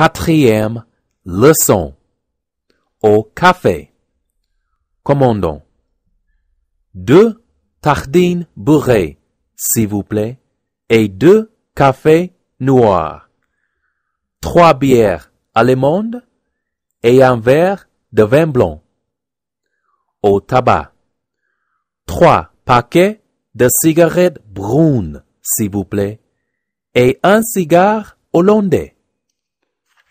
Quatrième leçon. Au café. Commandons. Deux tardines bourrées, s'il vous plaît, et deux cafés noirs. Trois bières allemandes et un verre de vin blanc. Au tabac. Trois paquets de cigarettes brunes, s'il vous plaît, et un cigare hollandais.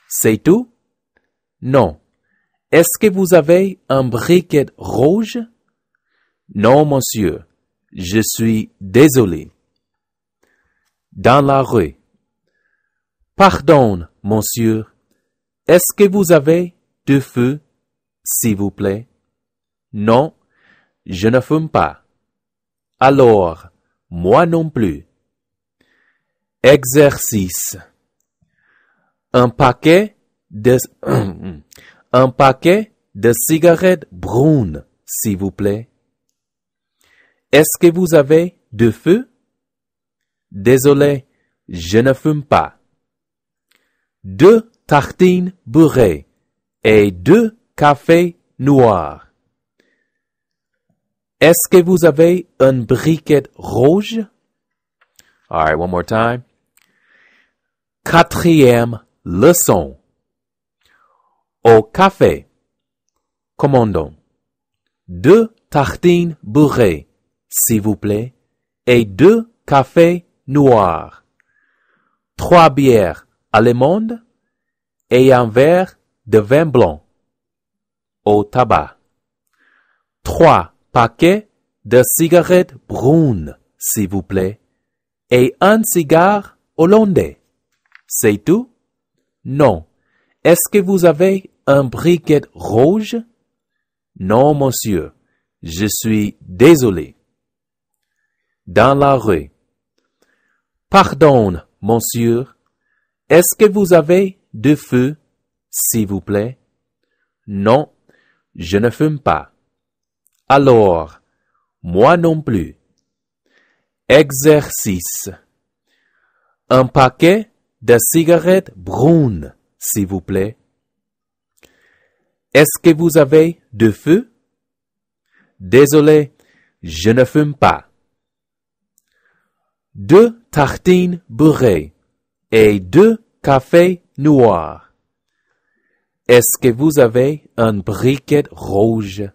C'est tout? Non. Est-ce que vous avez un briquet rouge? Non, monsieur. Je suis désolé. Dans la rue. Pardon, monsieur. Est-ce que vous avez deux feu, s'il vous plaît? Non, je ne fume pas. Alors, moi non plus. Exercice un paquet de, un paquet de cigarettes brunes, s'il vous plaît. Est-ce que vous avez de feu? Désolé, je ne fume pas. Deux tartines bourrées et deux cafés noirs. Est-ce que vous avez un briquet rouge? All right, one more time. Quatrième Leçon. Au café. Commandons. Deux tartines bourrées, s'il vous plaît, et deux cafés noirs. Trois bières allemandes et un verre de vin blanc. Au tabac. Trois paquets de cigarettes brunes, s'il vous plaît, et un cigare hollandais. C'est tout? Non. Est-ce que vous avez un briquet rouge? Non, monsieur. Je suis désolé. Dans la rue. Pardon, monsieur. Est-ce que vous avez de feu, s'il vous plaît? Non, je ne fume pas. Alors, moi non plus. Exercice. Un paquet des cigarettes brunes, s'il vous plaît. Est-ce que vous avez de feu? Désolé, je ne fume pas. Deux tartines beurrées et deux cafés noirs. Est-ce que vous avez un briquet rouge?